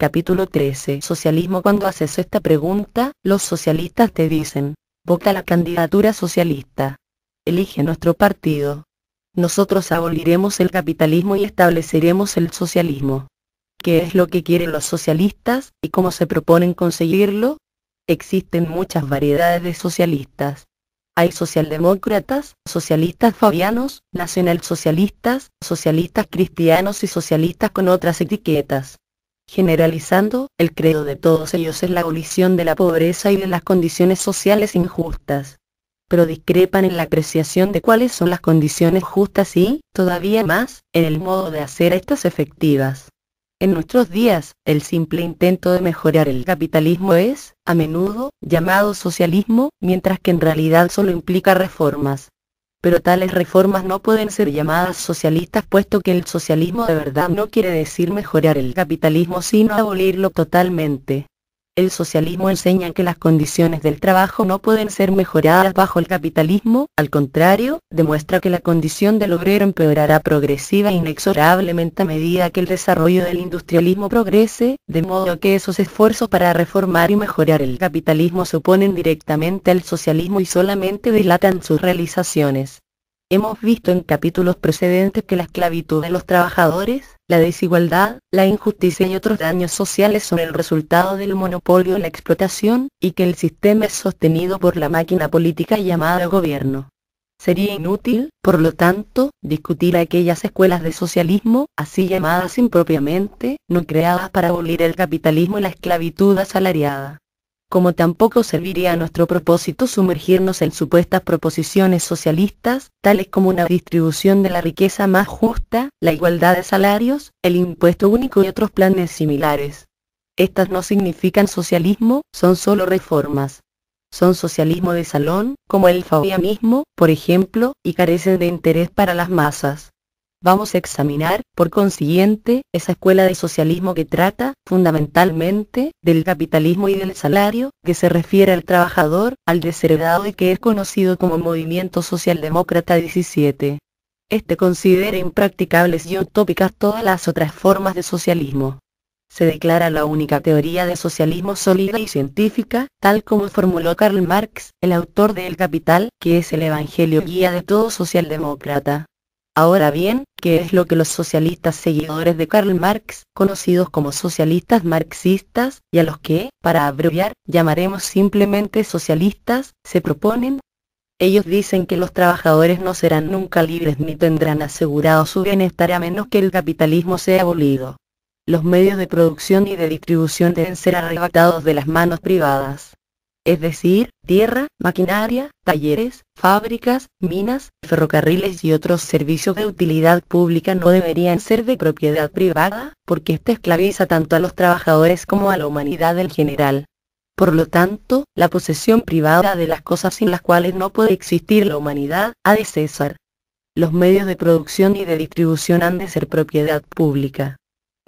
Capítulo 13. Socialismo Cuando haces esta pregunta, los socialistas te dicen, vota la candidatura socialista. Elige nuestro partido. Nosotros aboliremos el capitalismo y estableceremos el socialismo. ¿Qué es lo que quieren los socialistas y cómo se proponen conseguirlo? Existen muchas variedades de socialistas. Hay socialdemócratas, socialistas fabianos, nacionalsocialistas, socialistas cristianos y socialistas con otras etiquetas. Generalizando, el credo de todos ellos es la abolición de la pobreza y de las condiciones sociales injustas. Pero discrepan en la apreciación de cuáles son las condiciones justas y, todavía más, en el modo de hacer estas efectivas. En nuestros días, el simple intento de mejorar el capitalismo es, a menudo, llamado socialismo, mientras que en realidad solo implica reformas pero tales reformas no pueden ser llamadas socialistas puesto que el socialismo de verdad no quiere decir mejorar el capitalismo sino abolirlo totalmente. El socialismo enseña que las condiciones del trabajo no pueden ser mejoradas bajo el capitalismo, al contrario, demuestra que la condición del obrero empeorará progresiva e inexorablemente a medida que el desarrollo del industrialismo progrese, de modo que esos esfuerzos para reformar y mejorar el capitalismo se oponen directamente al socialismo y solamente dilatan sus realizaciones. Hemos visto en capítulos precedentes que la esclavitud de los trabajadores, la desigualdad, la injusticia y otros daños sociales son el resultado del monopolio en la explotación, y que el sistema es sostenido por la máquina política llamada gobierno. Sería inútil, por lo tanto, discutir aquellas escuelas de socialismo, así llamadas impropiamente, no creadas para abolir el capitalismo y la esclavitud asalariada como tampoco serviría a nuestro propósito sumergirnos en supuestas proposiciones socialistas, tales como una distribución de la riqueza más justa, la igualdad de salarios, el impuesto único y otros planes similares. Estas no significan socialismo, son solo reformas. Son socialismo de salón, como el fabianismo, por ejemplo, y carecen de interés para las masas. Vamos a examinar, por consiguiente, esa escuela de socialismo que trata, fundamentalmente, del capitalismo y del salario, que se refiere al trabajador, al desheredado y que es conocido como Movimiento Socialdemócrata 17. Este considera impracticables y utópicas todas las otras formas de socialismo. Se declara la única teoría de socialismo sólida y científica, tal como formuló Karl Marx, el autor de El Capital, que es el evangelio guía de todo socialdemócrata. Ahora bien, ¿qué es lo que los socialistas seguidores de Karl Marx, conocidos como socialistas marxistas, y a los que, para abreviar, llamaremos simplemente socialistas, se proponen? Ellos dicen que los trabajadores no serán nunca libres ni tendrán asegurado su bienestar a menos que el capitalismo sea abolido. Los medios de producción y de distribución deben ser arrebatados de las manos privadas es decir, tierra, maquinaria, talleres, fábricas, minas, ferrocarriles y otros servicios de utilidad pública no deberían ser de propiedad privada, porque esta esclaviza tanto a los trabajadores como a la humanidad en general. Por lo tanto, la posesión privada de las cosas sin las cuales no puede existir la humanidad ha de cesar. Los medios de producción y de distribución han de ser propiedad pública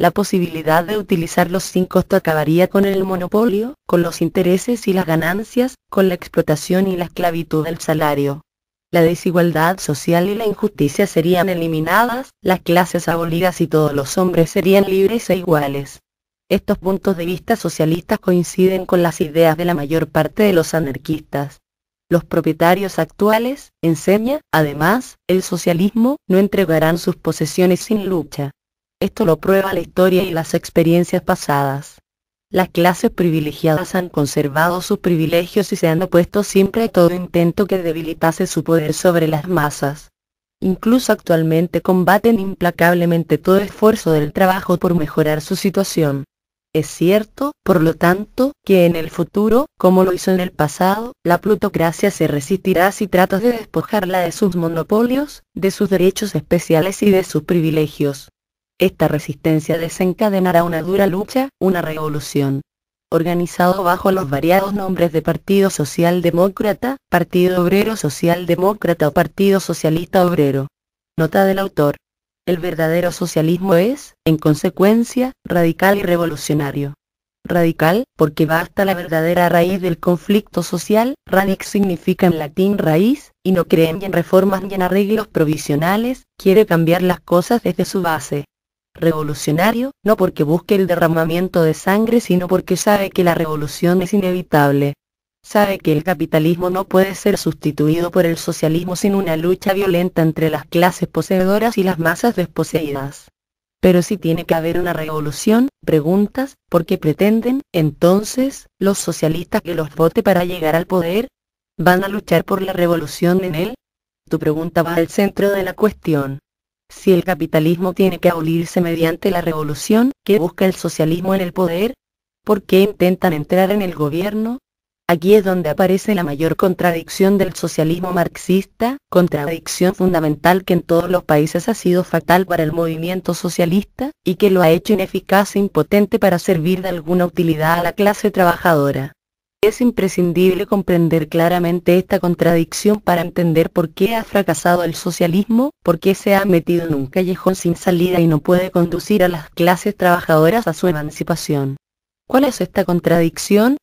la posibilidad de utilizarlos sin costo acabaría con el monopolio, con los intereses y las ganancias, con la explotación y la esclavitud del salario. La desigualdad social y la injusticia serían eliminadas, las clases abolidas y todos los hombres serían libres e iguales. Estos puntos de vista socialistas coinciden con las ideas de la mayor parte de los anarquistas. Los propietarios actuales, enseña, además, el socialismo, no entregarán sus posesiones sin lucha. Esto lo prueba la historia y las experiencias pasadas. Las clases privilegiadas han conservado sus privilegios y se han opuesto siempre a todo intento que debilitase su poder sobre las masas. Incluso actualmente combaten implacablemente todo esfuerzo del trabajo por mejorar su situación. Es cierto, por lo tanto, que en el futuro, como lo hizo en el pasado, la plutocracia se resistirá si tratas de despojarla de sus monopolios, de sus derechos especiales y de sus privilegios. Esta resistencia desencadenará una dura lucha, una revolución. Organizado bajo los variados nombres de Partido Socialdemócrata, Partido Obrero Socialdemócrata o Partido Socialista Obrero. Nota del autor. El verdadero socialismo es, en consecuencia, radical y revolucionario. Radical, porque va hasta la verdadera raíz del conflicto social, Ranix significa en latín raíz, y no cree ni en reformas ni en arreglos provisionales, quiere cambiar las cosas desde su base revolucionario, no porque busque el derramamiento de sangre, sino porque sabe que la revolución es inevitable. Sabe que el capitalismo no puede ser sustituido por el socialismo sin una lucha violenta entre las clases poseedoras y las masas desposeídas. Pero si tiene que haber una revolución, preguntas, ¿por qué pretenden, entonces, los socialistas que los vote para llegar al poder? ¿Van a luchar por la revolución en él? Tu pregunta va al centro de la cuestión. Si el capitalismo tiene que abolirse mediante la revolución, ¿qué busca el socialismo en el poder? ¿Por qué intentan entrar en el gobierno? Aquí es donde aparece la mayor contradicción del socialismo marxista, contradicción fundamental que en todos los países ha sido fatal para el movimiento socialista, y que lo ha hecho ineficaz e impotente para servir de alguna utilidad a la clase trabajadora. Es imprescindible comprender claramente esta contradicción para entender por qué ha fracasado el socialismo, por qué se ha metido en un callejón sin salida y no puede conducir a las clases trabajadoras a su emancipación. ¿Cuál es esta contradicción?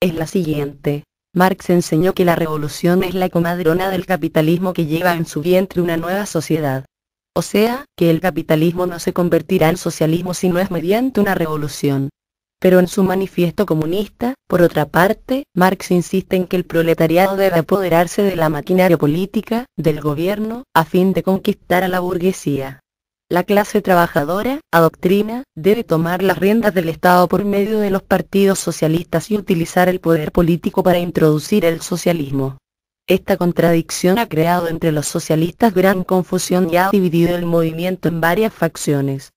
Es la siguiente. Marx enseñó que la revolución es la comadrona del capitalismo que lleva en su vientre una nueva sociedad. O sea, que el capitalismo no se convertirá en socialismo si no es mediante una revolución. Pero en su manifiesto comunista, por otra parte, Marx insiste en que el proletariado debe apoderarse de la maquinaria política, del gobierno, a fin de conquistar a la burguesía. La clase trabajadora, adoctrina, debe tomar las riendas del Estado por medio de los partidos socialistas y utilizar el poder político para introducir el socialismo. Esta contradicción ha creado entre los socialistas gran confusión y ha dividido el movimiento en varias facciones.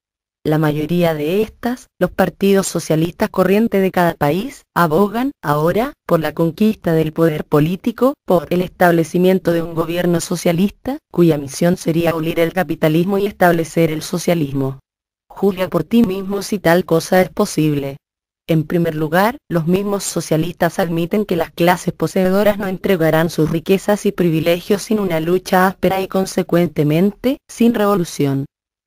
La mayoría de estas, los partidos socialistas corrientes de cada país, abogan, ahora, por la conquista del poder político, por el establecimiento de un gobierno socialista, cuya misión sería abolir el capitalismo y establecer el socialismo. Julia por ti mismo si tal cosa es posible. En primer lugar, los mismos socialistas admiten que las clases poseedoras no entregarán sus riquezas y privilegios sin una lucha áspera y consecuentemente, sin revolución.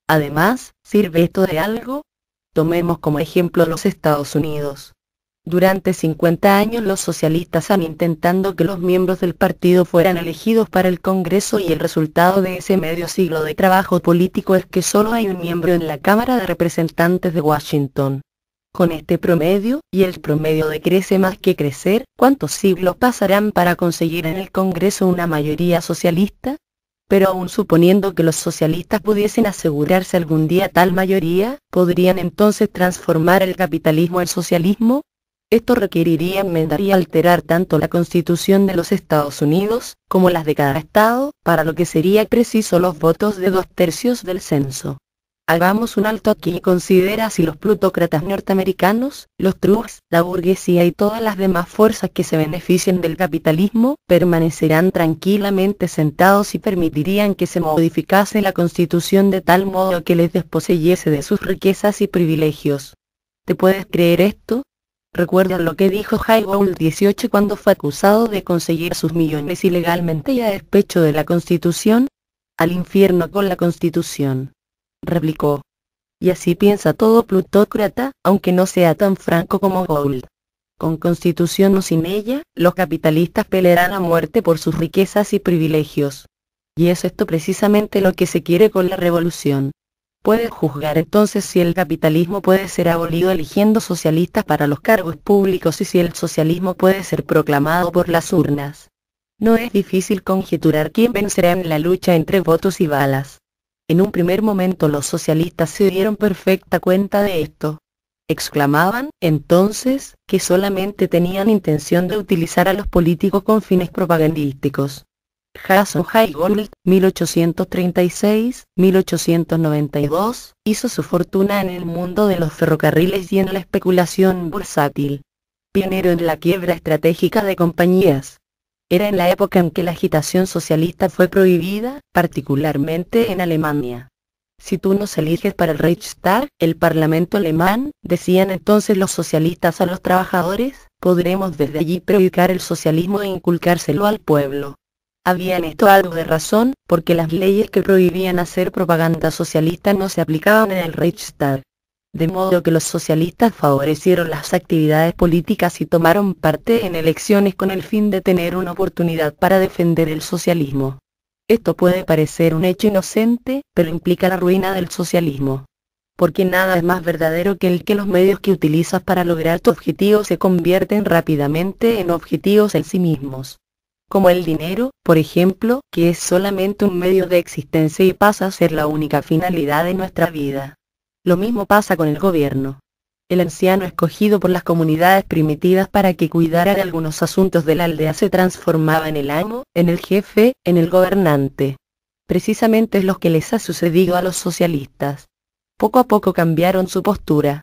Además, ¿Sirve esto de algo? Tomemos como ejemplo los Estados Unidos. Durante 50 años los socialistas han intentando que los miembros del partido fueran elegidos para el Congreso y el resultado de ese medio siglo de trabajo político es que solo hay un miembro en la Cámara de Representantes de Washington. Con este promedio, y el promedio decrece más que crecer, ¿cuántos siglos pasarán para conseguir en el Congreso una mayoría socialista? pero aún suponiendo que los socialistas pudiesen asegurarse algún día tal mayoría, ¿podrían entonces transformar el capitalismo al socialismo? Esto requeriría enmendar y alterar tanto la constitución de los Estados Unidos, como las de cada estado, para lo que sería preciso los votos de dos tercios del censo. Hagamos un alto aquí y considera si los plutócratas norteamericanos, los trusts, la burguesía y todas las demás fuerzas que se beneficien del capitalismo, permanecerán tranquilamente sentados y permitirían que se modificase la constitución de tal modo que les desposeyese de sus riquezas y privilegios. ¿Te puedes creer esto? Recuerda lo que dijo Highball 18 cuando fue acusado de conseguir sus millones ilegalmente y a despecho de la constitución? Al infierno con la constitución replicó. Y así piensa todo plutócrata, aunque no sea tan franco como Gould. Con constitución o sin ella, los capitalistas pelearán a muerte por sus riquezas y privilegios. Y es esto precisamente lo que se quiere con la revolución. puede juzgar entonces si el capitalismo puede ser abolido eligiendo socialistas para los cargos públicos y si el socialismo puede ser proclamado por las urnas. No es difícil conjeturar quién vencerá en la lucha entre votos y balas. En un primer momento los socialistas se dieron perfecta cuenta de esto. Exclamaban, entonces, que solamente tenían intención de utilizar a los políticos con fines propagandísticos. Jason Heigold, 1836-1892, hizo su fortuna en el mundo de los ferrocarriles y en la especulación bursátil. Pionero en la quiebra estratégica de compañías, era en la época en que la agitación socialista fue prohibida, particularmente en Alemania. Si tú nos eliges para el Reichstag, el Parlamento alemán, decían entonces los socialistas a los trabajadores, podremos desde allí predicar el socialismo e inculcárselo al pueblo. Había en esto algo de razón, porque las leyes que prohibían hacer propaganda socialista no se aplicaban en el Reichstag de modo que los socialistas favorecieron las actividades políticas y tomaron parte en elecciones con el fin de tener una oportunidad para defender el socialismo. Esto puede parecer un hecho inocente, pero implica la ruina del socialismo. Porque nada es más verdadero que el que los medios que utilizas para lograr tu objetivo se convierten rápidamente en objetivos en sí mismos como el dinero, por ejemplo, que es solamente un medio de existencia y pasa a ser la única finalidad de nuestra vida. Lo mismo pasa con el gobierno. El anciano escogido por las comunidades primitivas para que cuidara de algunos asuntos de la aldea se transformaba en el amo, en el jefe, en el gobernante. Precisamente es lo que les ha sucedido a los socialistas. Poco a poco cambiaron su postura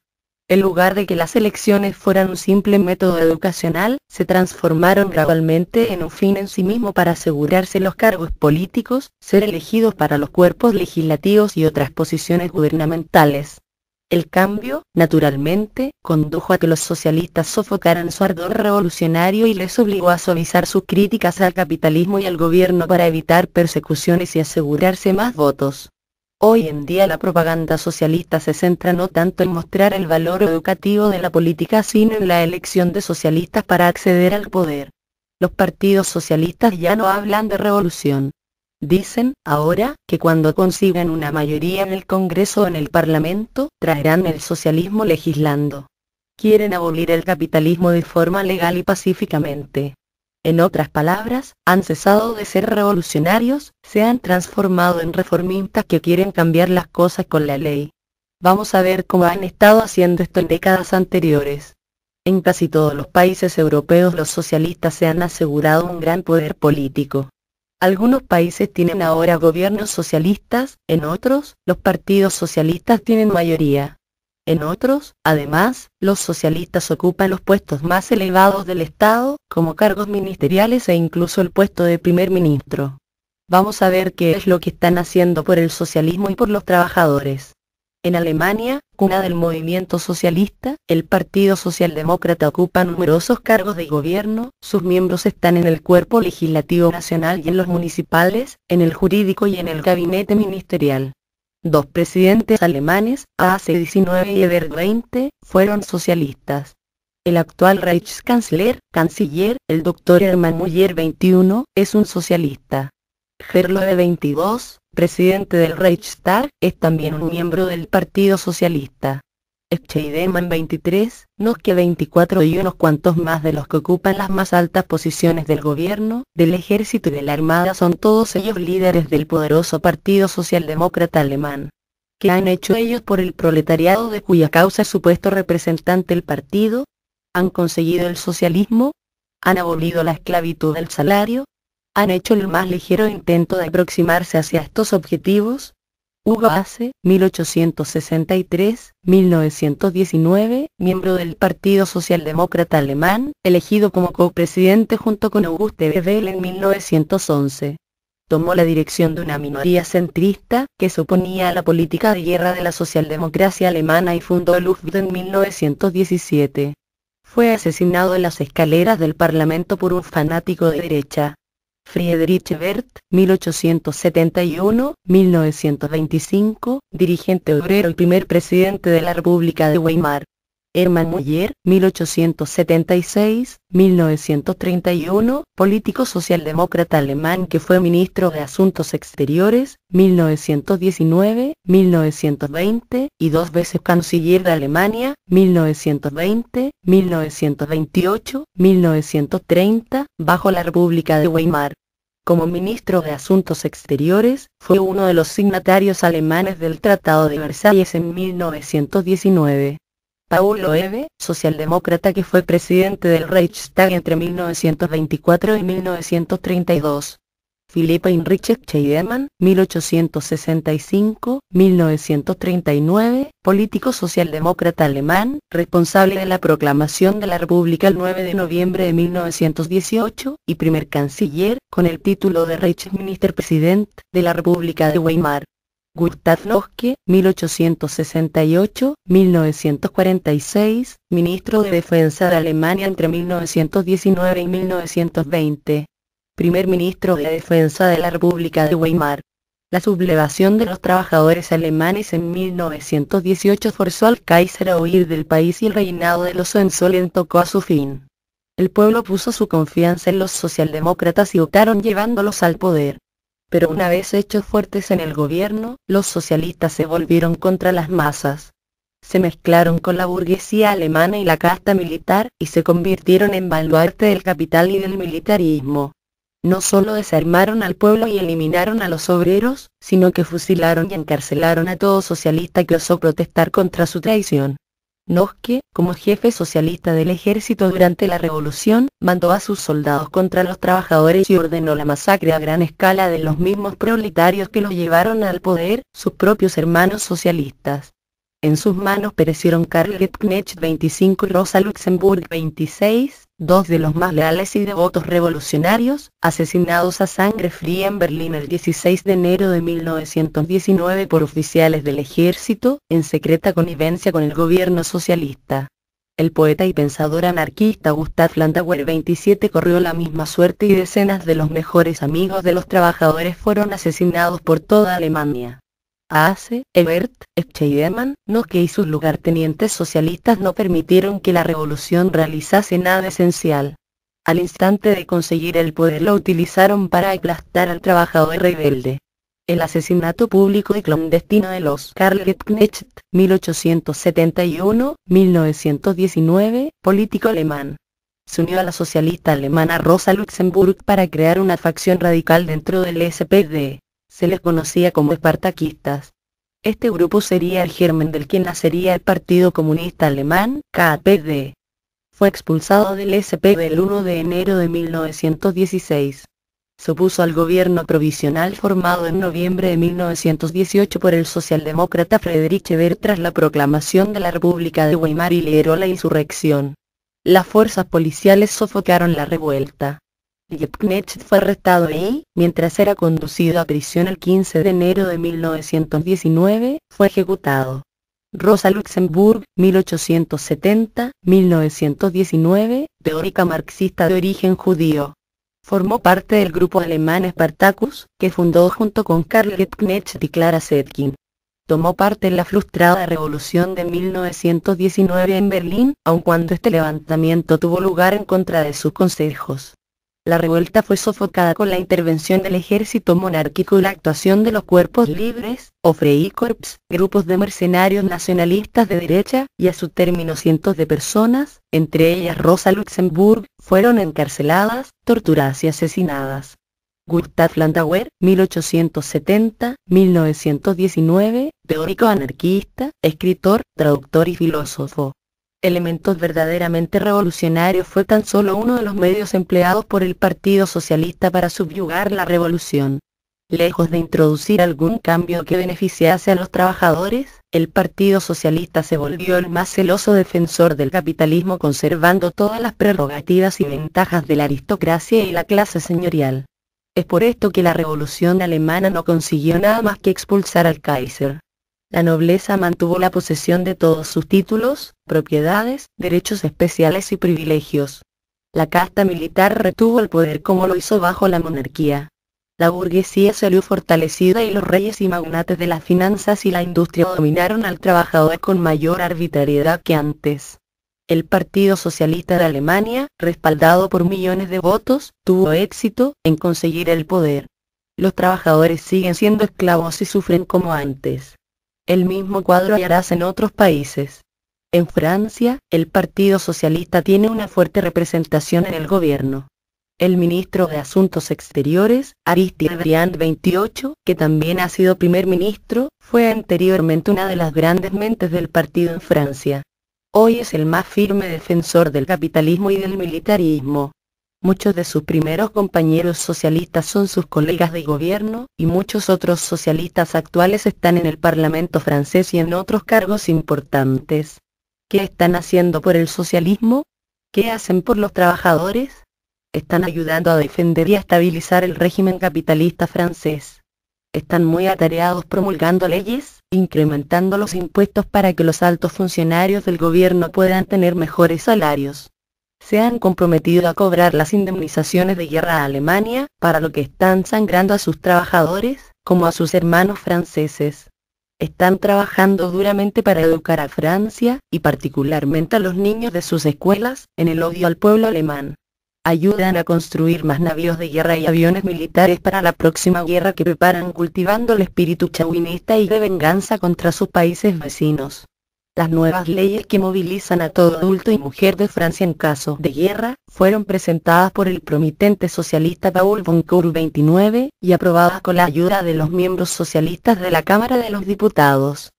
en lugar de que las elecciones fueran un simple método educacional, se transformaron gradualmente en un fin en sí mismo para asegurarse los cargos políticos, ser elegidos para los cuerpos legislativos y otras posiciones gubernamentales. El cambio, naturalmente, condujo a que los socialistas sofocaran su ardor revolucionario y les obligó a suavizar sus críticas al capitalismo y al gobierno para evitar persecuciones y asegurarse más votos. Hoy en día la propaganda socialista se centra no tanto en mostrar el valor educativo de la política, sino en la elección de socialistas para acceder al poder. Los partidos socialistas ya no hablan de revolución. Dicen, ahora, que cuando consigan una mayoría en el Congreso o en el Parlamento, traerán el socialismo legislando. Quieren abolir el capitalismo de forma legal y pacíficamente. En otras palabras, han cesado de ser revolucionarios, se han transformado en reformistas que quieren cambiar las cosas con la ley. Vamos a ver cómo han estado haciendo esto en décadas anteriores. En casi todos los países europeos los socialistas se han asegurado un gran poder político. Algunos países tienen ahora gobiernos socialistas, en otros, los partidos socialistas tienen mayoría. En otros, además, los socialistas ocupan los puestos más elevados del Estado, como cargos ministeriales e incluso el puesto de primer ministro. Vamos a ver qué es lo que están haciendo por el socialismo y por los trabajadores. En Alemania, cuna del movimiento socialista, el Partido Socialdemócrata ocupa numerosos cargos de gobierno, sus miembros están en el cuerpo legislativo nacional y en los municipales, en el jurídico y en el gabinete ministerial. Dos presidentes alemanes, AC-19 y eder 20, fueron socialistas. El actual Reichskanzler, canciller, el Dr. Hermann Müller 21, es un socialista. Gerlohe 22, presidente del Reichstag, es también un miembro del Partido Socialista. Epcheideman 23, que 24 y unos cuantos más de los que ocupan las más altas posiciones del gobierno, del ejército y de la armada son todos ellos líderes del poderoso Partido Socialdemócrata Alemán. ¿Qué han hecho ellos por el proletariado de cuya causa es supuesto representante el partido? ¿Han conseguido el socialismo? ¿Han abolido la esclavitud del salario? ¿Han hecho el más ligero intento de aproximarse hacia estos objetivos? Hugo Hace, 1863-1919, miembro del Partido Socialdemócrata Alemán, elegido como copresidente junto con Auguste Bebel en 1911. Tomó la dirección de una minoría centrista, que se oponía a la política de guerra de la socialdemocracia alemana y fundó el en 1917. Fue asesinado en las escaleras del Parlamento por un fanático de derecha. Friedrich Ebert, 1871-1925, dirigente obrero y primer presidente de la República de Weimar. Hermann Müller, 1876-1931, político socialdemócrata alemán que fue ministro de Asuntos Exteriores, 1919-1920, y dos veces canciller de Alemania, 1920, 1928, 1930, bajo la República de Weimar. Como ministro de Asuntos Exteriores, fue uno de los signatarios alemanes del Tratado de Versalles en 1919. Paulo Ebe, socialdemócrata que fue presidente del Reichstag entre 1924 y 1932. Philippe Heinrich Scheidemann, 1865-1939, político socialdemócrata alemán, responsable de la proclamación de la República el 9 de noviembre de 1918, y primer canciller, con el título de Reichsminister President, de la República de Weimar. Gustav Noske, 1868-1946, ministro de Defensa de Alemania entre 1919 y 1920. Primer ministro de Defensa de la República de Weimar. La sublevación de los trabajadores alemanes en 1918 forzó al Kaiser a huir del país y el reinado de los Hohenzollern tocó a su fin. El pueblo puso su confianza en los socialdemócratas y optaron llevándolos al poder. Pero una vez hechos fuertes en el gobierno, los socialistas se volvieron contra las masas. Se mezclaron con la burguesía alemana y la casta militar, y se convirtieron en baluarte del capital y del militarismo. No solo desarmaron al pueblo y eliminaron a los obreros, sino que fusilaron y encarcelaron a todo socialista que osó protestar contra su traición. Noske, como jefe socialista del ejército durante la revolución, mandó a sus soldados contra los trabajadores y ordenó la masacre a gran escala de los mismos proletarios que los llevaron al poder, sus propios hermanos socialistas. En sus manos perecieron Karl Liebknecht 25 y Rosa Luxemburg 26, dos de los más leales y devotos revolucionarios, asesinados a sangre fría en Berlín el 16 de enero de 1919 por oficiales del ejército, en secreta connivencia con el gobierno socialista. El poeta y pensador anarquista Gustav Landauer 27 corrió la misma suerte y decenas de los mejores amigos de los trabajadores fueron asesinados por toda Alemania hace Ebert, Scheidemann, que y sus lugartenientes socialistas no permitieron que la revolución realizase nada esencial. Al instante de conseguir el poder lo utilizaron para aplastar al trabajador rebelde. El asesinato público y clandestino de los Karl Liebknecht, 1871-1919, político alemán. Se unió a la socialista alemana Rosa Luxemburg para crear una facción radical dentro del SPD. Se les conocía como espartaquistas. Este grupo sería el germen del que nacería el Partido Comunista Alemán, KPD. Fue expulsado del SPD el 1 de enero de 1916. Se opuso al gobierno provisional formado en noviembre de 1918 por el socialdemócrata Friedrich Ebert tras la proclamación de la República de Weimar y lideró la insurrección. Las fuerzas policiales sofocaron la revuelta. Liebknecht fue arrestado y, mientras era conducido a prisión el 15 de enero de 1919, fue ejecutado. Rosa Luxemburg, 1870-1919, teórica marxista de origen judío. Formó parte del grupo alemán Spartacus, que fundó junto con Karl Liebknecht y Clara Zetkin. Tomó parte en la frustrada revolución de 1919 en Berlín, aun cuando este levantamiento tuvo lugar en contra de sus consejos. La revuelta fue sofocada con la intervención del ejército monárquico y la actuación de los cuerpos libres, o Corps, grupos de mercenarios nacionalistas de derecha, y a su término cientos de personas, entre ellas Rosa Luxemburg, fueron encarceladas, torturadas y asesinadas. Gustav Landauer, 1870-1919, teórico anarquista, escritor, traductor y filósofo elementos verdaderamente revolucionarios fue tan solo uno de los medios empleados por el Partido Socialista para subyugar la revolución. Lejos de introducir algún cambio que beneficiase a los trabajadores, el Partido Socialista se volvió el más celoso defensor del capitalismo conservando todas las prerrogativas y ventajas de la aristocracia y la clase señorial. Es por esto que la revolución alemana no consiguió nada más que expulsar al Kaiser. La nobleza mantuvo la posesión de todos sus títulos, propiedades, derechos especiales y privilegios. La casta militar retuvo el poder como lo hizo bajo la monarquía. La burguesía salió fortalecida y los reyes y magnates de las finanzas y la industria dominaron al trabajador con mayor arbitrariedad que antes. El Partido Socialista de Alemania, respaldado por millones de votos, tuvo éxito en conseguir el poder. Los trabajadores siguen siendo esclavos y sufren como antes. El mismo cuadro hallarás en otros países. En Francia, el Partido Socialista tiene una fuerte representación en el gobierno. El ministro de Asuntos Exteriores, Aristide Briand 28, que también ha sido primer ministro, fue anteriormente una de las grandes mentes del partido en Francia. Hoy es el más firme defensor del capitalismo y del militarismo. Muchos de sus primeros compañeros socialistas son sus colegas de gobierno, y muchos otros socialistas actuales están en el Parlamento francés y en otros cargos importantes. ¿Qué están haciendo por el socialismo? ¿Qué hacen por los trabajadores? Están ayudando a defender y a estabilizar el régimen capitalista francés. Están muy atareados promulgando leyes, incrementando los impuestos para que los altos funcionarios del gobierno puedan tener mejores salarios se han comprometido a cobrar las indemnizaciones de guerra a Alemania, para lo que están sangrando a sus trabajadores, como a sus hermanos franceses. Están trabajando duramente para educar a Francia, y particularmente a los niños de sus escuelas, en el odio al pueblo alemán. Ayudan a construir más navíos de guerra y aviones militares para la próxima guerra que preparan cultivando el espíritu chauvinista y de venganza contra sus países vecinos. Las nuevas leyes que movilizan a todo adulto y mujer de Francia en caso de guerra, fueron presentadas por el promitente socialista Paul Boncour 29, y aprobadas con la ayuda de los miembros socialistas de la Cámara de los Diputados.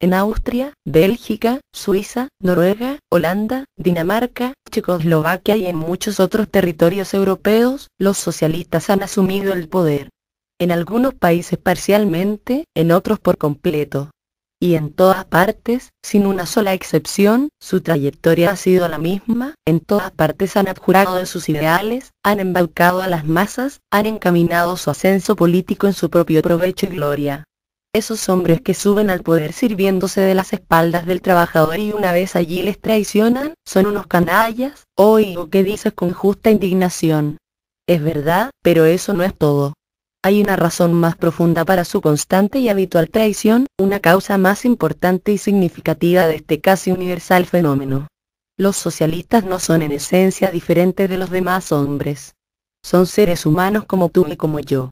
En Austria, Bélgica, Suiza, Noruega, Holanda, Dinamarca, Checoslovaquia y en muchos otros territorios europeos, los socialistas han asumido el poder. En algunos países parcialmente, en otros por completo y en todas partes, sin una sola excepción, su trayectoria ha sido la misma, en todas partes han abjurado de sus ideales, han embaucado a las masas, han encaminado su ascenso político en su propio provecho y gloria. Esos hombres que suben al poder sirviéndose de las espaldas del trabajador y una vez allí les traicionan, son unos canallas, oigo oh que dices con justa indignación. Es verdad, pero eso no es todo. Hay una razón más profunda para su constante y habitual traición, una causa más importante y significativa de este casi universal fenómeno. Los socialistas no son en esencia diferentes de los demás hombres. Son seres humanos como tú y como yo.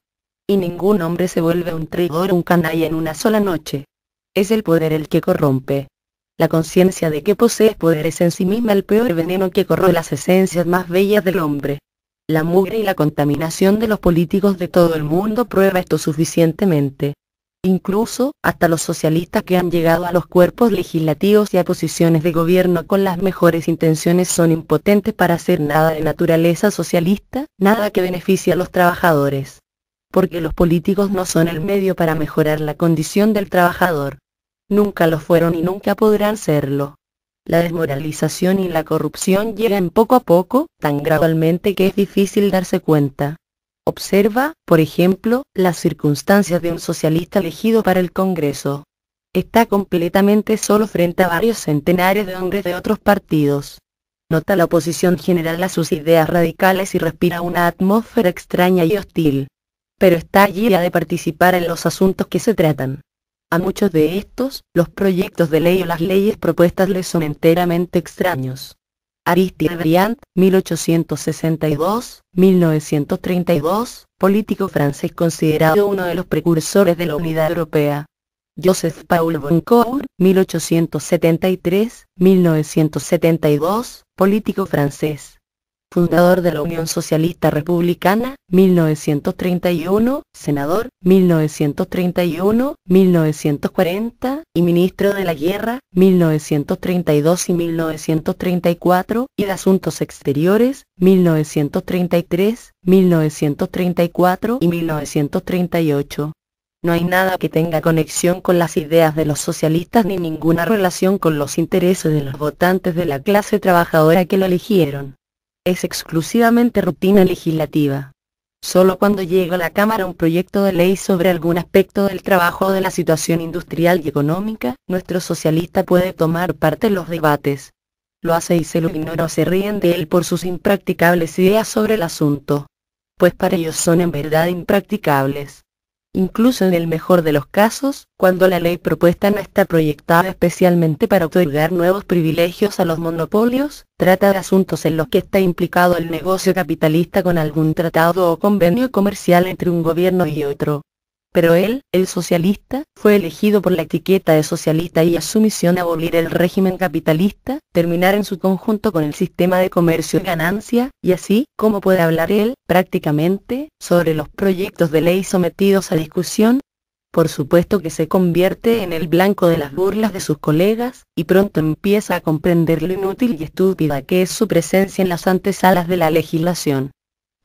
Y ningún hombre se vuelve un traidor o un canalla en una sola noche. Es el poder el que corrompe. La conciencia de que posees poder es en sí misma el peor veneno que corroe las esencias más bellas del hombre. La mugre y la contaminación de los políticos de todo el mundo prueba esto suficientemente. Incluso, hasta los socialistas que han llegado a los cuerpos legislativos y a posiciones de gobierno con las mejores intenciones son impotentes para hacer nada de naturaleza socialista, nada que beneficie a los trabajadores. Porque los políticos no son el medio para mejorar la condición del trabajador. Nunca lo fueron y nunca podrán serlo. La desmoralización y la corrupción llegan poco a poco, tan gradualmente que es difícil darse cuenta. Observa, por ejemplo, las circunstancias de un socialista elegido para el Congreso. Está completamente solo frente a varios centenares de hombres de otros partidos. Nota la oposición general a sus ideas radicales y respira una atmósfera extraña y hostil. Pero está allí ha de participar en los asuntos que se tratan. A muchos de estos, los proyectos de ley o las leyes propuestas les son enteramente extraños. Aristide Briand, 1862-1932, político francés considerado uno de los precursores de la unidad europea. Joseph Paul Boncourt, 1873-1972, político francés fundador de la Unión Socialista Republicana, 1931, senador, 1931, 1940, y ministro de la Guerra, 1932 y 1934, y de Asuntos Exteriores, 1933, 1934 y 1938. No hay nada que tenga conexión con las ideas de los socialistas ni ninguna relación con los intereses de los votantes de la clase trabajadora que lo eligieron es exclusivamente rutina legislativa. Solo cuando llega a la Cámara un proyecto de ley sobre algún aspecto del trabajo o de la situación industrial y económica, nuestro socialista puede tomar parte en los debates. Lo hace y se lo ignora o se ríen de él por sus impracticables ideas sobre el asunto. Pues para ellos son en verdad impracticables incluso en el mejor de los casos, cuando la ley propuesta no está proyectada especialmente para otorgar nuevos privilegios a los monopolios, trata de asuntos en los que está implicado el negocio capitalista con algún tratado o convenio comercial entre un gobierno y otro, pero él, el socialista, fue elegido por la etiqueta de socialista y a su misión abolir el régimen capitalista, terminar en su conjunto con el sistema de comercio y ganancia, y así, ¿cómo puede hablar él, prácticamente, sobre los proyectos de ley sometidos a discusión, por supuesto que se convierte en el blanco de las burlas de sus colegas, y pronto empieza a comprender lo inútil y estúpida que es su presencia en las antesalas de la legislación.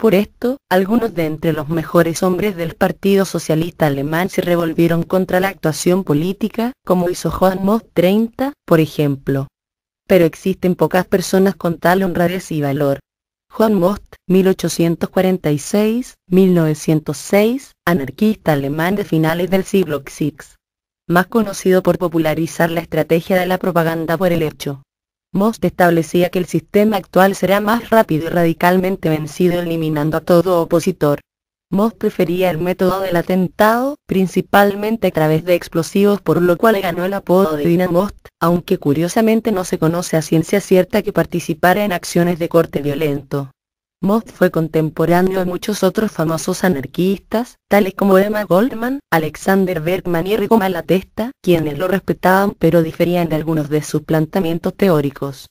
Por esto, algunos de entre los mejores hombres del Partido Socialista Alemán se revolvieron contra la actuación política, como hizo Juan Most 30, por ejemplo. Pero existen pocas personas con tal honradez y valor. Juan Most, 1846-1906, anarquista alemán de finales del siglo XIX. Más conocido por popularizar la estrategia de la propaganda por el hecho. Most establecía que el sistema actual será más rápido y radicalmente vencido eliminando a todo opositor. Most prefería el método del atentado, principalmente a través de explosivos por lo cual ganó el apodo de Most, aunque curiosamente no se conoce a ciencia cierta que participara en acciones de corte violento. Most fue contemporáneo de muchos otros famosos anarquistas, tales como Emma Goldman, Alexander Bergman y Ricó Malatesta, quienes lo respetaban pero diferían en algunos de sus planteamientos teóricos.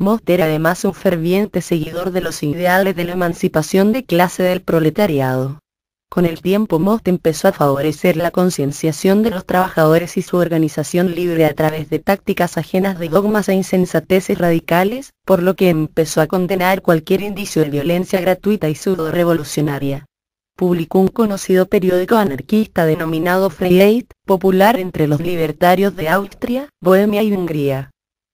Most era además un ferviente seguidor de los ideales de la emancipación de clase del proletariado. Con el tiempo Most empezó a favorecer la concienciación de los trabajadores y su organización libre a través de tácticas ajenas de dogmas e insensateces radicales, por lo que empezó a condenar cualquier indicio de violencia gratuita y pseudo-revolucionaria. Publicó un conocido periódico anarquista denominado Freiheit, popular entre los libertarios de Austria, Bohemia y Hungría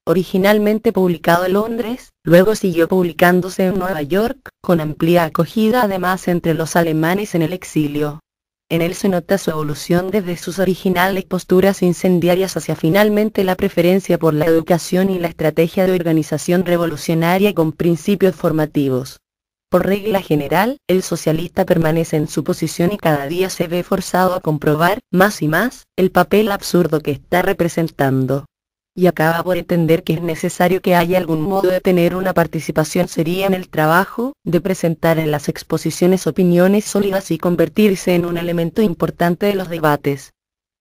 originalmente publicado en Londres, luego siguió publicándose en Nueva York, con amplia acogida además entre los alemanes en el exilio. En él se nota su evolución desde sus originales posturas incendiarias hacia finalmente la preferencia por la educación y la estrategia de organización revolucionaria con principios formativos. Por regla general, el socialista permanece en su posición y cada día se ve forzado a comprobar, más y más, el papel absurdo que está representando y acaba por entender que es necesario que haya algún modo de tener una participación seria en el trabajo, de presentar en las exposiciones opiniones sólidas y convertirse en un elemento importante de los debates.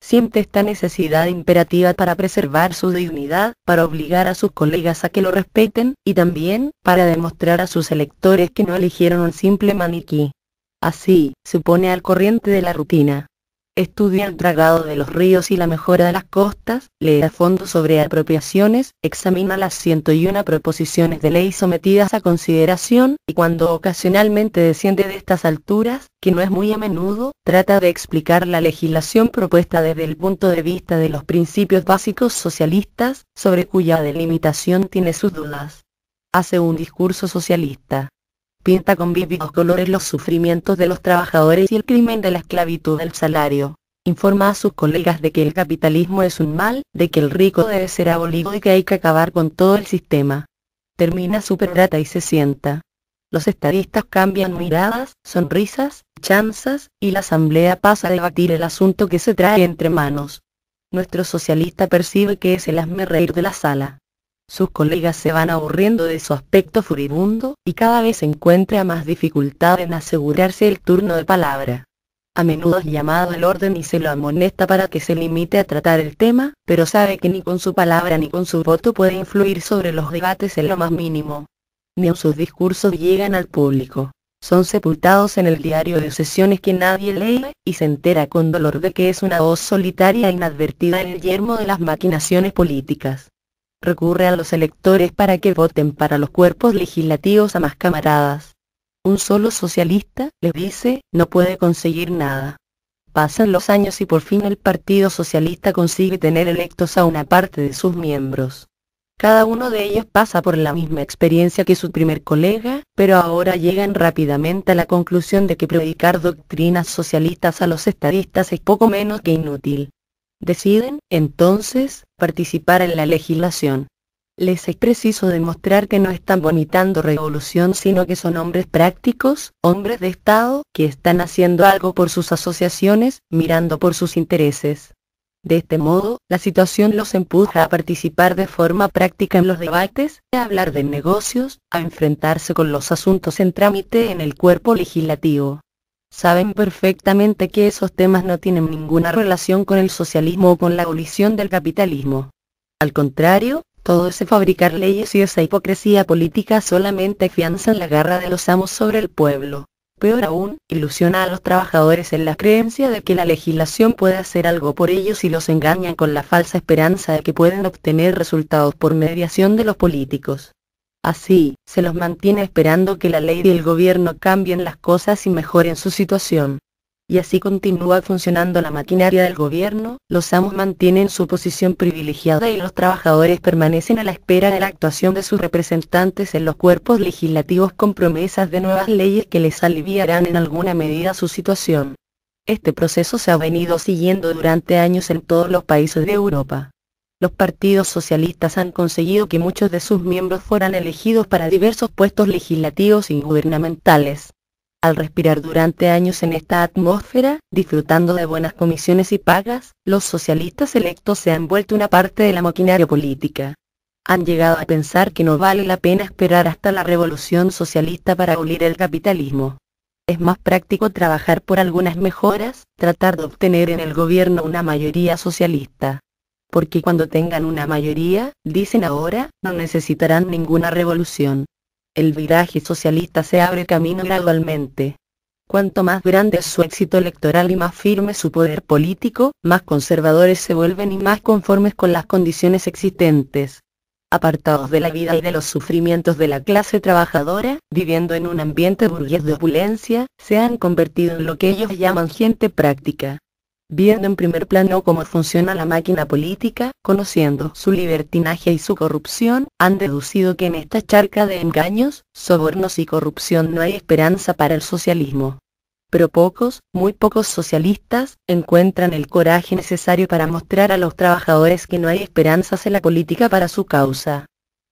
Siente esta necesidad imperativa para preservar su dignidad, para obligar a sus colegas a que lo respeten, y también, para demostrar a sus electores que no eligieron un simple maniquí. Así, se pone al corriente de la rutina, estudia el tragado de los ríos y la mejora de las costas, lee a fondo sobre apropiaciones, examina las 101 proposiciones de ley sometidas a consideración, y cuando ocasionalmente desciende de estas alturas, que no es muy a menudo, trata de explicar la legislación propuesta desde el punto de vista de los principios básicos socialistas, sobre cuya delimitación tiene sus dudas. Hace un discurso socialista pinta con vívidos colores los sufrimientos de los trabajadores y el crimen de la esclavitud del salario. Informa a sus colegas de que el capitalismo es un mal, de que el rico debe ser abolido y que hay que acabar con todo el sistema. Termina su perrata y se sienta. Los estadistas cambian miradas, sonrisas, chanzas, y la asamblea pasa a debatir el asunto que se trae entre manos. Nuestro socialista percibe que es el asme reír de la sala. Sus colegas se van aburriendo de su aspecto furibundo, y cada vez encuentra más dificultad en asegurarse el turno de palabra. A menudo es llamado al orden y se lo amonesta para que se limite a tratar el tema, pero sabe que ni con su palabra ni con su voto puede influir sobre los debates en lo más mínimo. Ni sus discursos llegan al público. Son sepultados en el diario de sesiones que nadie lee, y se entera con dolor de que es una voz solitaria e inadvertida en el yermo de las maquinaciones políticas recurre a los electores para que voten para los cuerpos legislativos a más camaradas. Un solo socialista, les dice, no puede conseguir nada. Pasan los años y por fin el Partido Socialista consigue tener electos a una parte de sus miembros. Cada uno de ellos pasa por la misma experiencia que su primer colega, pero ahora llegan rápidamente a la conclusión de que predicar doctrinas socialistas a los estadistas es poco menos que inútil. Deciden, entonces, participar en la legislación. Les es preciso demostrar que no están vomitando revolución, sino que son hombres prácticos, hombres de Estado, que están haciendo algo por sus asociaciones, mirando por sus intereses. De este modo, la situación los empuja a participar de forma práctica en los debates, a hablar de negocios, a enfrentarse con los asuntos en trámite en el cuerpo legislativo saben perfectamente que esos temas no tienen ninguna relación con el socialismo o con la abolición del capitalismo. Al contrario, todo ese fabricar leyes y esa hipocresía política solamente afianzan la garra de los amos sobre el pueblo. Peor aún, ilusiona a los trabajadores en la creencia de que la legislación puede hacer algo por ellos y los engañan con la falsa esperanza de que pueden obtener resultados por mediación de los políticos. Así, se los mantiene esperando que la ley y el gobierno cambien las cosas y mejoren su situación. Y así continúa funcionando la maquinaria del gobierno, los amos mantienen su posición privilegiada y los trabajadores permanecen a la espera de la actuación de sus representantes en los cuerpos legislativos con promesas de nuevas leyes que les aliviarán en alguna medida su situación. Este proceso se ha venido siguiendo durante años en todos los países de Europa los partidos socialistas han conseguido que muchos de sus miembros fueran elegidos para diversos puestos legislativos y gubernamentales. Al respirar durante años en esta atmósfera, disfrutando de buenas comisiones y pagas, los socialistas electos se han vuelto una parte de la maquinaria política. Han llegado a pensar que no vale la pena esperar hasta la revolución socialista para abolir el capitalismo. Es más práctico trabajar por algunas mejoras, tratar de obtener en el gobierno una mayoría socialista porque cuando tengan una mayoría, dicen ahora, no necesitarán ninguna revolución. El viraje socialista se abre camino gradualmente. Cuanto más grande es su éxito electoral y más firme su poder político, más conservadores se vuelven y más conformes con las condiciones existentes. Apartados de la vida y de los sufrimientos de la clase trabajadora, viviendo en un ambiente burgués de opulencia, se han convertido en lo que ellos llaman gente práctica viendo en primer plano cómo funciona la máquina política, conociendo su libertinaje y su corrupción, han deducido que en esta charca de engaños, sobornos y corrupción no hay esperanza para el socialismo. Pero pocos, muy pocos socialistas, encuentran el coraje necesario para mostrar a los trabajadores que no hay esperanzas en la política para su causa.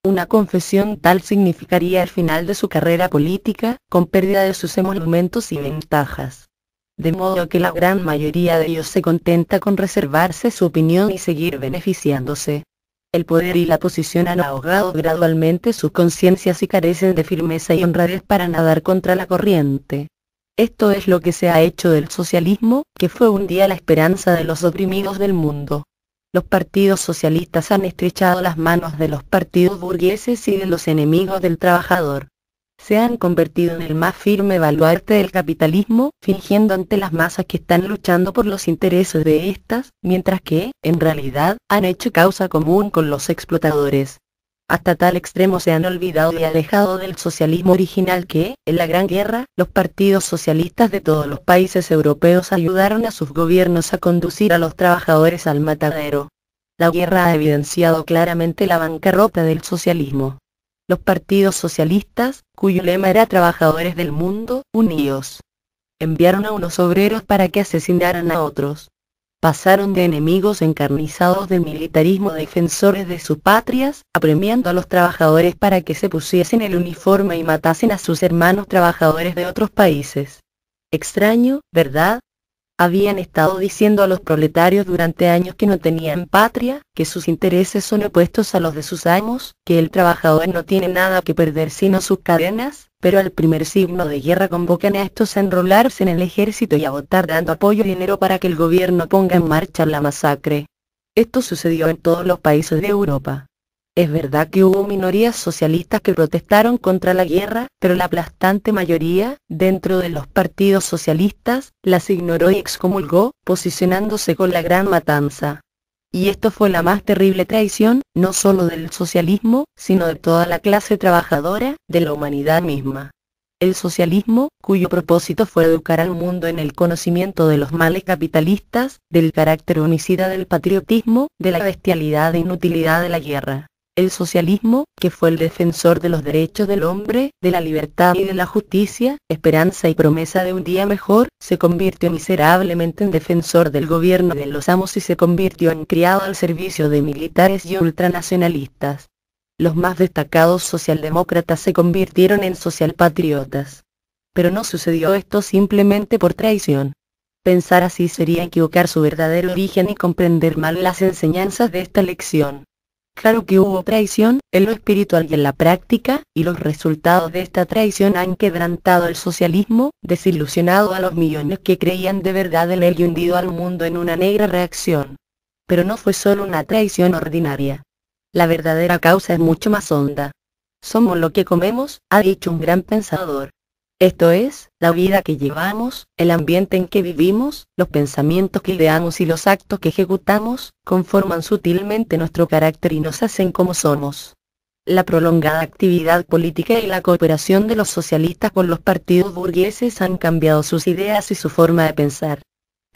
Una confesión tal significaría el final de su carrera política, con pérdida de sus emolumentos y ventajas de modo que la gran mayoría de ellos se contenta con reservarse su opinión y seguir beneficiándose. El poder y la posición han ahogado gradualmente sus conciencias y carecen de firmeza y honradez para nadar contra la corriente. Esto es lo que se ha hecho del socialismo, que fue un día la esperanza de los oprimidos del mundo. Los partidos socialistas han estrechado las manos de los partidos burgueses y de los enemigos del trabajador se han convertido en el más firme baluarte del capitalismo, fingiendo ante las masas que están luchando por los intereses de estas, mientras que, en realidad, han hecho causa común con los explotadores. Hasta tal extremo se han olvidado y alejado del socialismo original que, en la Gran Guerra, los partidos socialistas de todos los países europeos ayudaron a sus gobiernos a conducir a los trabajadores al matadero. La guerra ha evidenciado claramente la bancarrota del socialismo los partidos socialistas, cuyo lema era Trabajadores del Mundo, Unidos. Enviaron a unos obreros para que asesinaran a otros. Pasaron de enemigos encarnizados del militarismo a defensores de sus patrias, apremiando a los trabajadores para que se pusiesen el uniforme y matasen a sus hermanos trabajadores de otros países. Extraño, ¿verdad? Habían estado diciendo a los proletarios durante años que no tenían patria, que sus intereses son opuestos a los de sus amos, que el trabajador no tiene nada que perder sino sus cadenas, pero al primer signo de guerra convocan a estos a enrolarse en el ejército y a votar dando apoyo y dinero para que el gobierno ponga en marcha la masacre. Esto sucedió en todos los países de Europa. Es verdad que hubo minorías socialistas que protestaron contra la guerra, pero la aplastante mayoría, dentro de los partidos socialistas, las ignoró y excomulgó, posicionándose con la gran matanza. Y esto fue la más terrible traición, no solo del socialismo, sino de toda la clase trabajadora, de la humanidad misma. El socialismo, cuyo propósito fue educar al mundo en el conocimiento de los males capitalistas, del carácter homicida del patriotismo, de la bestialidad e inutilidad de la guerra. El socialismo, que fue el defensor de los derechos del hombre, de la libertad y de la justicia, esperanza y promesa de un día mejor, se convirtió miserablemente en defensor del gobierno de los amos y se convirtió en criado al servicio de militares y ultranacionalistas. Los más destacados socialdemócratas se convirtieron en socialpatriotas. Pero no sucedió esto simplemente por traición. Pensar así sería equivocar su verdadero origen y comprender mal las enseñanzas de esta lección. Claro que hubo traición, en lo espiritual y en la práctica, y los resultados de esta traición han quebrantado el socialismo, desilusionado a los millones que creían de verdad en él y hundido al mundo en una negra reacción. Pero no fue solo una traición ordinaria. La verdadera causa es mucho más honda. Somos lo que comemos, ha dicho un gran pensador. Esto es, la vida que llevamos, el ambiente en que vivimos, los pensamientos que ideamos y los actos que ejecutamos, conforman sutilmente nuestro carácter y nos hacen como somos. La prolongada actividad política y la cooperación de los socialistas con los partidos burgueses han cambiado sus ideas y su forma de pensar.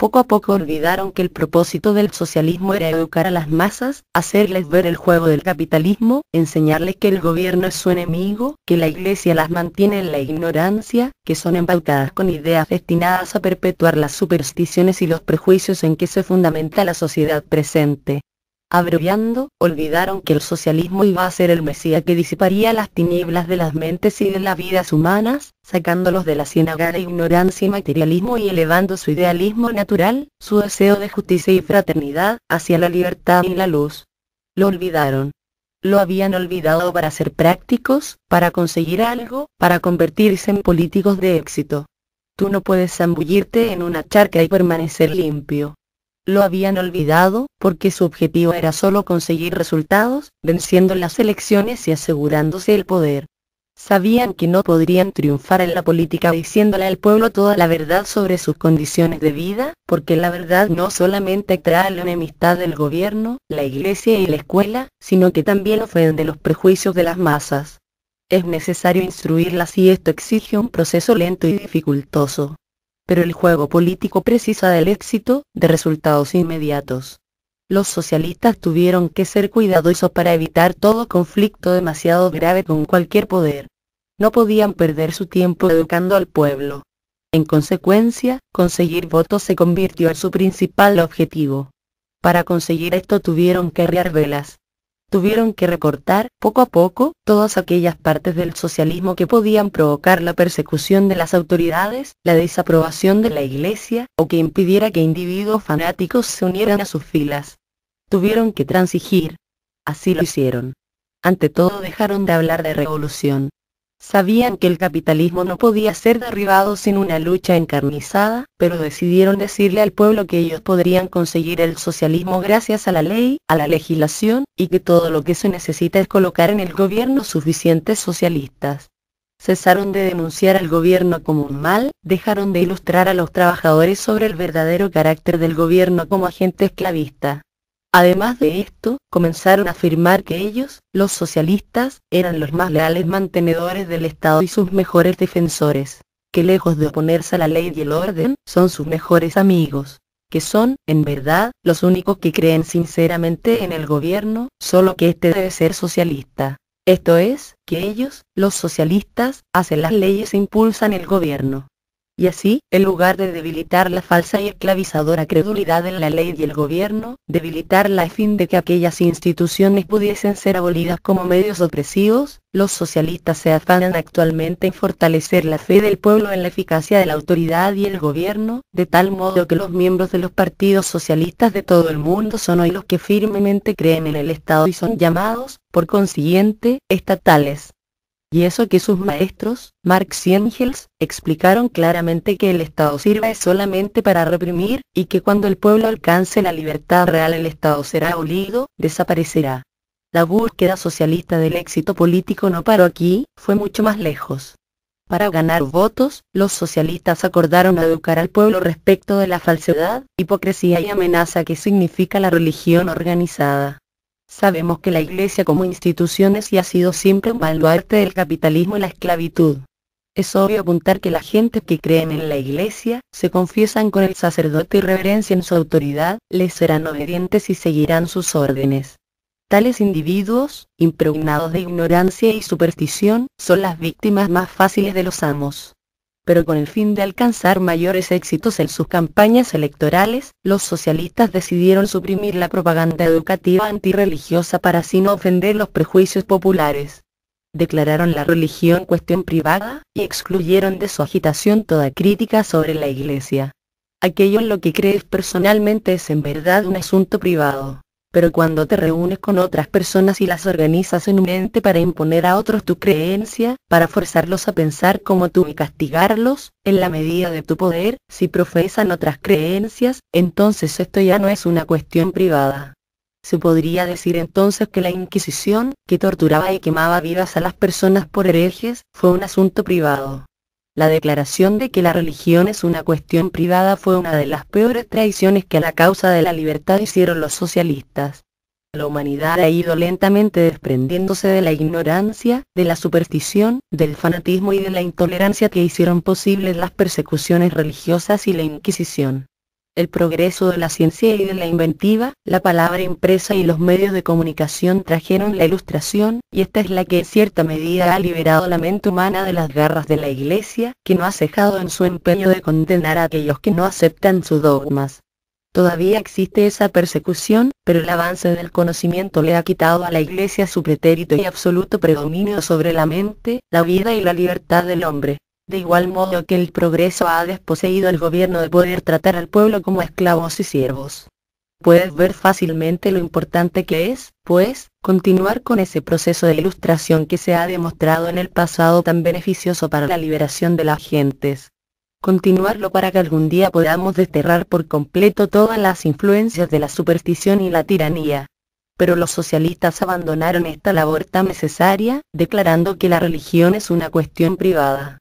Poco a poco olvidaron que el propósito del socialismo era educar a las masas, hacerles ver el juego del capitalismo, enseñarles que el gobierno es su enemigo, que la iglesia las mantiene en la ignorancia, que son embautadas con ideas destinadas a perpetuar las supersticiones y los prejuicios en que se fundamenta la sociedad presente abreviando, olvidaron que el socialismo iba a ser el Mesías que disiparía las tinieblas de las mentes y de las vidas humanas, sacándolos de la ciénaga de ignorancia y materialismo y elevando su idealismo natural, su deseo de justicia y fraternidad, hacia la libertad y la luz. Lo olvidaron. Lo habían olvidado para ser prácticos, para conseguir algo, para convertirse en políticos de éxito. Tú no puedes zambullirte en una charca y permanecer limpio lo habían olvidado, porque su objetivo era solo conseguir resultados, venciendo las elecciones y asegurándose el poder. Sabían que no podrían triunfar en la política diciéndole al pueblo toda la verdad sobre sus condiciones de vida, porque la verdad no solamente trae la enemistad del gobierno, la iglesia y la escuela, sino que también ofende los prejuicios de las masas. Es necesario instruirlas y esto exige un proceso lento y dificultoso pero el juego político precisa del éxito, de resultados inmediatos. Los socialistas tuvieron que ser cuidadosos para evitar todo conflicto demasiado grave con cualquier poder. No podían perder su tiempo educando al pueblo. En consecuencia, conseguir votos se convirtió en su principal objetivo. Para conseguir esto tuvieron que arriar velas tuvieron que recortar, poco a poco, todas aquellas partes del socialismo que podían provocar la persecución de las autoridades, la desaprobación de la Iglesia, o que impidiera que individuos fanáticos se unieran a sus filas. Tuvieron que transigir. Así lo hicieron. Ante todo dejaron de hablar de revolución. Sabían que el capitalismo no podía ser derribado sin una lucha encarnizada, pero decidieron decirle al pueblo que ellos podrían conseguir el socialismo gracias a la ley, a la legislación, y que todo lo que se necesita es colocar en el gobierno suficientes socialistas. Cesaron de denunciar al gobierno como un mal, dejaron de ilustrar a los trabajadores sobre el verdadero carácter del gobierno como agente esclavista. Además de esto, comenzaron a afirmar que ellos, los socialistas, eran los más leales mantenedores del Estado y sus mejores defensores, que lejos de oponerse a la ley y el orden, son sus mejores amigos, que son, en verdad, los únicos que creen sinceramente en el gobierno, solo que éste debe ser socialista. Esto es, que ellos, los socialistas, hacen las leyes e impulsan el gobierno y así, en lugar de debilitar la falsa y esclavizadora credulidad en la ley y el gobierno, debilitarla a fin de que aquellas instituciones pudiesen ser abolidas como medios opresivos, los socialistas se afanan actualmente en fortalecer la fe del pueblo en la eficacia de la autoridad y el gobierno, de tal modo que los miembros de los partidos socialistas de todo el mundo son hoy los que firmemente creen en el Estado y son llamados, por consiguiente, estatales y eso que sus maestros, Marx y Engels, explicaron claramente que el Estado sirve solamente para reprimir, y que cuando el pueblo alcance la libertad real el Estado será abolido, desaparecerá. La búsqueda socialista del éxito político no paró aquí, fue mucho más lejos. Para ganar votos, los socialistas acordaron educar al pueblo respecto de la falsedad, hipocresía y amenaza que significa la religión organizada. Sabemos que la Iglesia como institución es y ha sido siempre un baluarte del capitalismo y la esclavitud. Es obvio apuntar que la gente que creen en la Iglesia, se confiesan con el sacerdote y reverencian su autoridad, les serán obedientes y seguirán sus órdenes. Tales individuos, impregnados de ignorancia y superstición, son las víctimas más fáciles de los amos pero con el fin de alcanzar mayores éxitos en sus campañas electorales, los socialistas decidieron suprimir la propaganda educativa antirreligiosa para así no ofender los prejuicios populares. Declararon la religión cuestión privada, y excluyeron de su agitación toda crítica sobre la Iglesia. Aquello en lo que crees personalmente es en verdad un asunto privado pero cuando te reúnes con otras personas y las organizas en un ente para imponer a otros tu creencia, para forzarlos a pensar como tú y castigarlos, en la medida de tu poder, si profesan otras creencias, entonces esto ya no es una cuestión privada. Se podría decir entonces que la Inquisición, que torturaba y quemaba vidas a las personas por herejes, fue un asunto privado. La declaración de que la religión es una cuestión privada fue una de las peores traiciones que a la causa de la libertad hicieron los socialistas. La humanidad ha ido lentamente desprendiéndose de la ignorancia, de la superstición, del fanatismo y de la intolerancia que hicieron posibles las persecuciones religiosas y la Inquisición el progreso de la ciencia y de la inventiva, la palabra impresa y los medios de comunicación trajeron la ilustración, y esta es la que en cierta medida ha liberado la mente humana de las garras de la Iglesia, que no ha cejado en su empeño de condenar a aquellos que no aceptan sus dogmas. Todavía existe esa persecución, pero el avance del conocimiento le ha quitado a la Iglesia su pretérito y absoluto predominio sobre la mente, la vida y la libertad del hombre de igual modo que el progreso ha desposeído al gobierno de poder tratar al pueblo como esclavos y siervos. Puedes ver fácilmente lo importante que es, pues, continuar con ese proceso de ilustración que se ha demostrado en el pasado tan beneficioso para la liberación de las gentes. Continuarlo para que algún día podamos desterrar por completo todas las influencias de la superstición y la tiranía. Pero los socialistas abandonaron esta labor tan necesaria, declarando que la religión es una cuestión privada.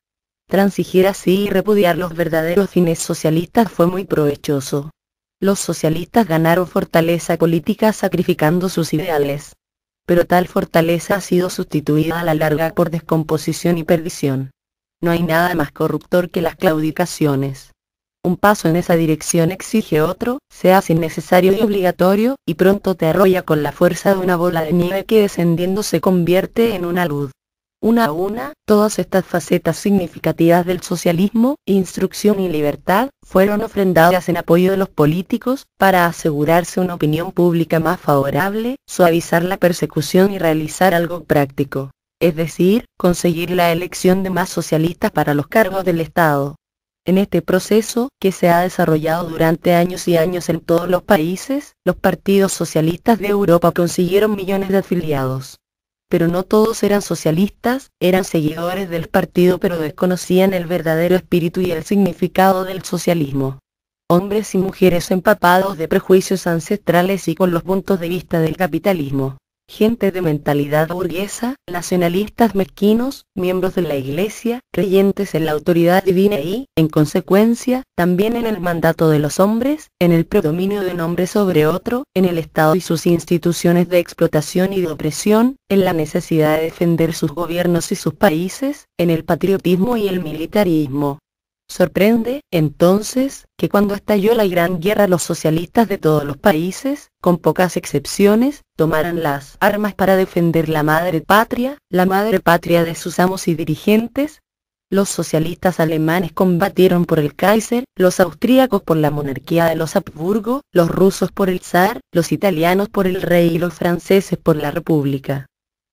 Transigir así y repudiar los verdaderos fines socialistas fue muy provechoso. Los socialistas ganaron fortaleza política sacrificando sus ideales. Pero tal fortaleza ha sido sustituida a la larga por descomposición y perdición. No hay nada más corruptor que las claudicaciones. Un paso en esa dirección exige otro, se hace necesario y obligatorio, y pronto te arrolla con la fuerza de una bola de nieve que descendiendo se convierte en una luz una a una, todas estas facetas significativas del socialismo, instrucción y libertad, fueron ofrendadas en apoyo de los políticos, para asegurarse una opinión pública más favorable, suavizar la persecución y realizar algo práctico, es decir, conseguir la elección de más socialistas para los cargos del Estado. En este proceso, que se ha desarrollado durante años y años en todos los países, los partidos socialistas de Europa consiguieron millones de afiliados pero no todos eran socialistas, eran seguidores del partido pero desconocían el verdadero espíritu y el significado del socialismo. Hombres y mujeres empapados de prejuicios ancestrales y con los puntos de vista del capitalismo gente de mentalidad burguesa, nacionalistas mezquinos, miembros de la Iglesia, creyentes en la autoridad divina y, en consecuencia, también en el mandato de los hombres, en el predominio de un hombre sobre otro, en el Estado y sus instituciones de explotación y de opresión, en la necesidad de defender sus gobiernos y sus países, en el patriotismo y el militarismo. Sorprende, entonces, que cuando estalló la Gran Guerra los socialistas de todos los países, con pocas excepciones, tomaran las armas para defender la madre patria, la madre patria de sus amos y dirigentes. Los socialistas alemanes combatieron por el Kaiser, los austríacos por la monarquía de los Habsburgo, los rusos por el zar, los italianos por el rey y los franceses por la república.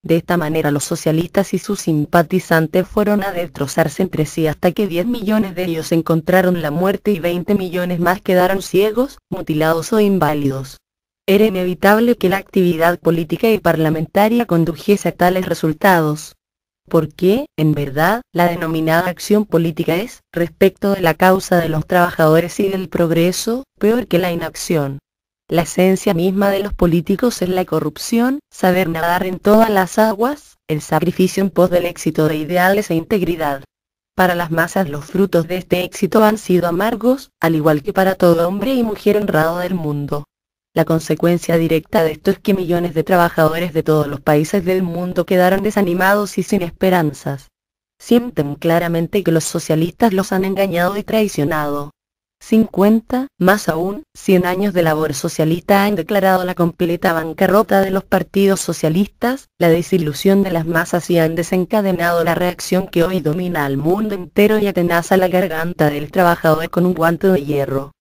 De esta manera los socialistas y sus simpatizantes fueron a destrozarse entre sí hasta que 10 millones de ellos encontraron la muerte y 20 millones más quedaron ciegos, mutilados o inválidos. Era inevitable que la actividad política y parlamentaria condujese a tales resultados porque, en verdad, la denominada acción política es, respecto de la causa de los trabajadores y del progreso, peor que la inacción. La esencia misma de los políticos es la corrupción, saber nadar en todas las aguas, el sacrificio en pos del éxito de ideales e integridad. Para las masas los frutos de este éxito han sido amargos, al igual que para todo hombre y mujer honrado del mundo. La consecuencia directa de esto es que millones de trabajadores de todos los países del mundo quedaron desanimados y sin esperanzas. Sienten claramente que los socialistas los han engañado y traicionado. 50, más aún, 100 años de labor socialista han declarado la completa bancarrota de los partidos socialistas, la desilusión de las masas y han desencadenado la reacción que hoy domina al mundo entero y atenaza la garganta del trabajador con un guante de hierro.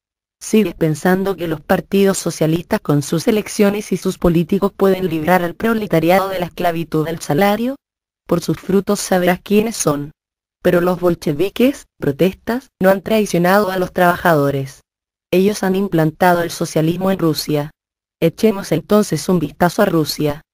¿Sigues pensando que los partidos socialistas con sus elecciones y sus políticos pueden librar al proletariado de la esclavitud del salario? Por sus frutos sabrás quiénes son pero los bolcheviques, protestas, no han traicionado a los trabajadores. Ellos han implantado el socialismo en Rusia. Echemos entonces un vistazo a Rusia.